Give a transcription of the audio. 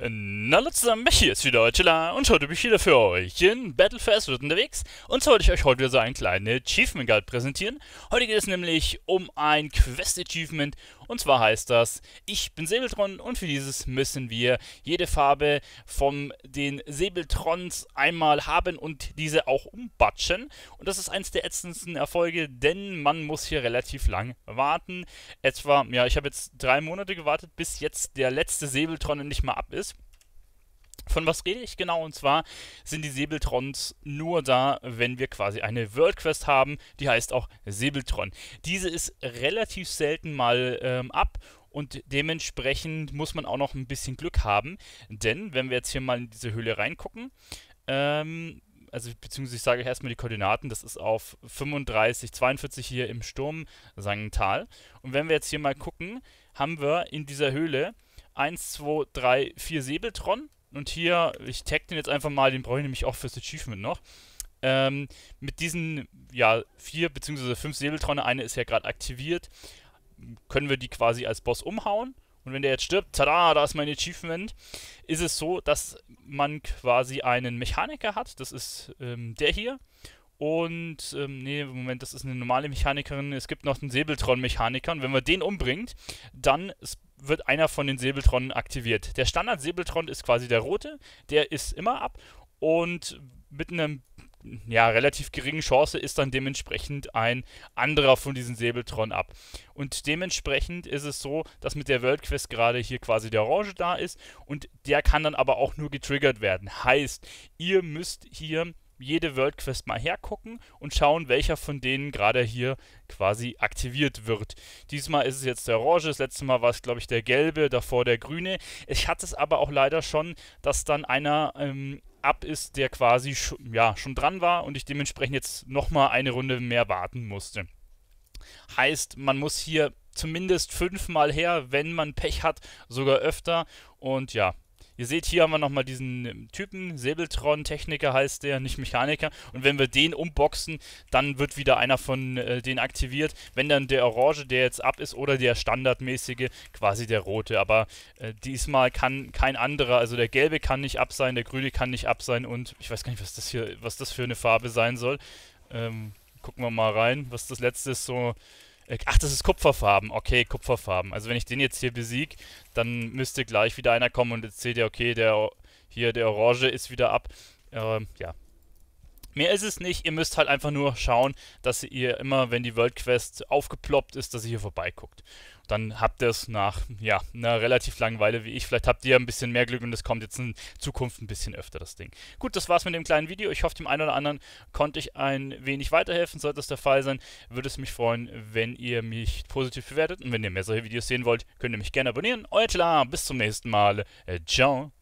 Na Leute zusammen, ähm, hier ist wieder Chilla und heute bin ich wieder für euch in Battle for Azeroth unterwegs und zwar wollte ich euch heute wieder so einen kleinen Achievement Guide präsentieren. Heute geht es nämlich um ein Quest Achievement und zwar heißt das, ich bin Säbeltron und für dieses müssen wir jede Farbe von den Säbeltrons einmal haben und diese auch umbatschen. Und das ist eins der ätzendsten Erfolge, denn man muss hier relativ lang warten. Etwa, ja, ich habe jetzt drei Monate gewartet, bis jetzt der letzte Säbeltron nicht mal ab ist. Von was rede ich genau? Und zwar sind die Säbeltrons nur da, wenn wir quasi eine World Quest haben, die heißt auch Säbeltron. Diese ist relativ selten mal ähm, ab und dementsprechend muss man auch noch ein bisschen Glück haben, denn wenn wir jetzt hier mal in diese Höhle reingucken, ähm, also beziehungsweise ich sage erstmal die Koordinaten, das ist auf 35, 42 hier im Sturm Sangental. Und wenn wir jetzt hier mal gucken, haben wir in dieser Höhle 1, 2, 3, 4 Säbeltron und hier, ich tag den jetzt einfach mal, den brauche ich nämlich auch fürs Achievement noch. Ähm, mit diesen ja, vier bzw. fünf Säbeltronnen, eine ist ja gerade aktiviert, können wir die quasi als Boss umhauen. Und wenn der jetzt stirbt, tada, da ist mein Achievement, ist es so, dass man quasi einen Mechaniker hat, das ist ähm, der hier. Und, ähm, nee, Moment, das ist eine normale Mechanikerin. Es gibt noch einen Säbeltron-Mechaniker. Und wenn man den umbringt, dann wird einer von den Säbeltronnen aktiviert. Der Standard-Säbeltron ist quasi der rote, der ist immer ab und mit einer ja, relativ geringen Chance ist dann dementsprechend ein anderer von diesen Säbeltron ab. Und dementsprechend ist es so, dass mit der World Quest gerade hier quasi der Orange da ist und der kann dann aber auch nur getriggert werden. Heißt, ihr müsst hier jede WordQuest mal hergucken und schauen, welcher von denen gerade hier quasi aktiviert wird. Diesmal ist es jetzt der orange, das letzte Mal war es, glaube ich, der gelbe, davor der grüne. Ich hatte es aber auch leider schon, dass dann einer ähm, ab ist, der quasi sch ja, schon dran war und ich dementsprechend jetzt nochmal eine Runde mehr warten musste. Heißt, man muss hier zumindest fünfmal her, wenn man Pech hat, sogar öfter. Und ja, Ihr seht, hier haben wir nochmal diesen ähm, Typen, Säbeltron-Techniker heißt der, nicht Mechaniker. Und wenn wir den umboxen, dann wird wieder einer von äh, denen aktiviert. Wenn dann der Orange, der jetzt ab ist, oder der standardmäßige, quasi der rote. Aber äh, diesmal kann kein anderer, also der gelbe kann nicht ab sein, der grüne kann nicht ab sein und ich weiß gar nicht, was das hier, was das für eine Farbe sein soll. Ähm, gucken wir mal rein, was das letzte ist, so äh, ach, das ist Kupferfarben. Okay, Kupferfarben. Also wenn ich den jetzt hier besiege, dann müsste gleich wieder einer kommen und jetzt seht ihr, okay, der hier der Orange ist wieder ab. Ähm, ja, Mehr ist es nicht, ihr müsst halt einfach nur schauen, dass ihr immer, wenn die World Quest aufgeploppt ist, dass ihr hier vorbeiguckt. Dann habt ihr es nach ja, einer relativ Langeweile wie ich. Vielleicht habt ihr ein bisschen mehr Glück und es kommt jetzt in Zukunft ein bisschen öfter, das Ding. Gut, das war's mit dem kleinen Video. Ich hoffe, dem einen oder anderen konnte ich ein wenig weiterhelfen. Sollte das der Fall sein, würde es mich freuen, wenn ihr mich positiv bewertet. Und wenn ihr mehr solche Videos sehen wollt, könnt ihr mich gerne abonnieren. Euer Klar, bis zum nächsten Mal. Äh, ciao.